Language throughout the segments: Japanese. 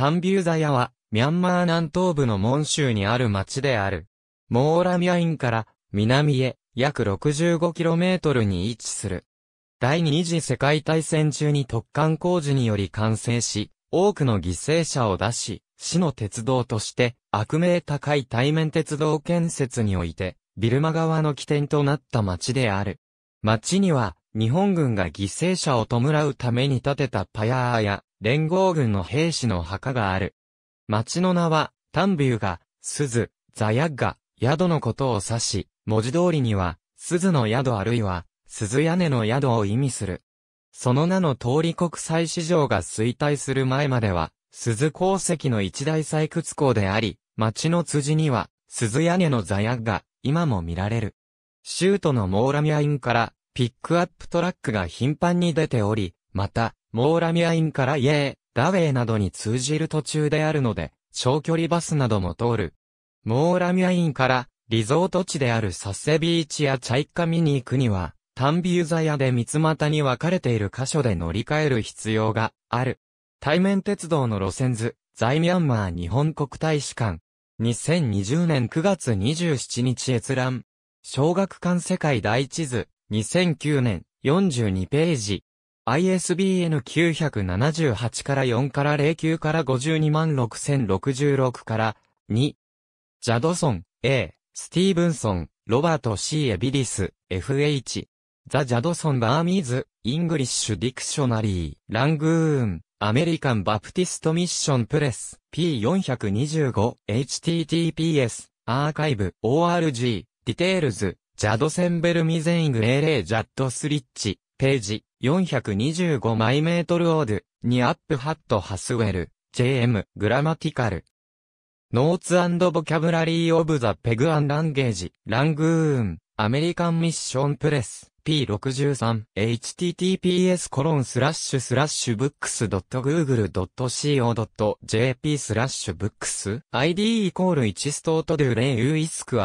タンビューザヤは、ミャンマー南東部のモン州にある町である。モーラミャインから南へ約 65km に位置する。第二次世界大戦中に突貫工事により完成し、多くの犠牲者を出し、市の鉄道として悪名高い対面鉄道建設において、ビルマ側の起点となった町である。町には、日本軍が犠牲者を弔うために建てたパヤーや、連合軍の兵士の墓がある。町の名は、タンビューが、鈴、ザヤッガ、宿のことを指し、文字通りには、鈴の宿あるいは、鈴屋根の宿を意味する。その名の通り国際市場が衰退する前までは、鈴鉱石の一大採掘港であり、町の辻には、鈴屋根の座屋が今も見られる。州都のモーラミアインからピックアップトラックが頻繁に出ており、また、モーラミアインからイエー、ダウェイなどに通じる途中であるので、長距離バスなども通る。モーラミアインから、リゾート地であるサッセビーチやチャイカミに行くには、タンビューザヤで三つ股に分かれている箇所で乗り換える必要がある。対面鉄道の路線図、在ミャンマー日本国大使館。2020年9月27日閲覧。小学館世界第一図、2009年42ページ。ISBN 978から4から09から5 2 6 0 6 6から2。ジャドソン、A、スティーブンソン、ロバート C エビリス、FH。ザ・ジャドソン・バーミーズ、イングリッシュ・ディクショナリー、ラングーン、アメリカン・バプティスト・ミッション・プレス、P425、HTTPS、アーカイブ、ORG、ディテールズ、ジャドセンベル・ミゼイング・レーレジャッド・スリッチ、ページ。425マイメートルオード、にアップハットハスウェル、JM、グラマティカル。ノーツボキャブラリーオブザペグアンランゲージ、ラングーン、アメリカンミッションプレス、P63、https コロンスラッシュスラッシュブックス .google.co.jp スラッシュブックス ID イコール1ストートデュレイユイスク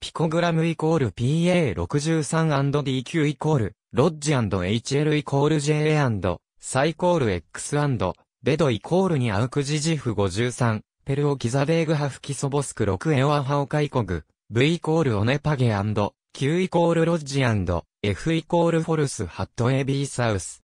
ピコグラムイコール PA63&DQ イコールロッジ &HL イコール JA& サイコール X& ベドイコールにアウクジジフ53、ペルオキザデーグハフキソボスク6エオアハオカイコグ、V イコールオネパゲ &Q イコールロッジ &F イコールフォルスハット AB サウス。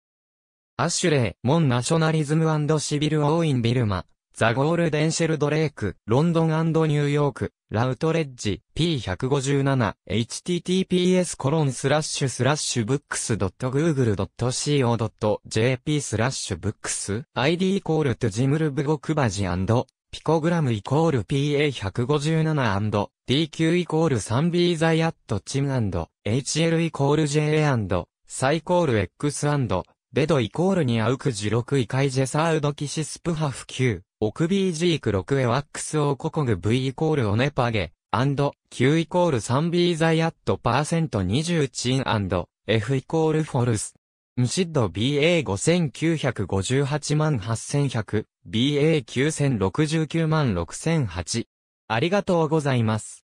アシュレイ、モンナショナリズムシビル・オーイン・ビルマ、ザ・ゴールデンシェル・ドレーク、ロンドンニューヨーク、ラウトレッジ、P157、https コロンスラッシュスラッシュブックス .google.co.jp スラッシュブックス ID イコールトジムルブゴクバジアンド、ピコグラムイコール PA157& DQ イコール 3B ザイアットチムアンド、&HL イコール JA& サイコール X& アンド、デドイコールにアウクジロクイカイジェサウドキシスプハフ9オクビージーク6エワックスココグ V イコールオネパゲ、アンド、Q イコール 3B ザイアットパーセント20チンアンド、F イコールフォルス。ムシッド BA5958 万8100、BA9069 万6008。ありがとうございます。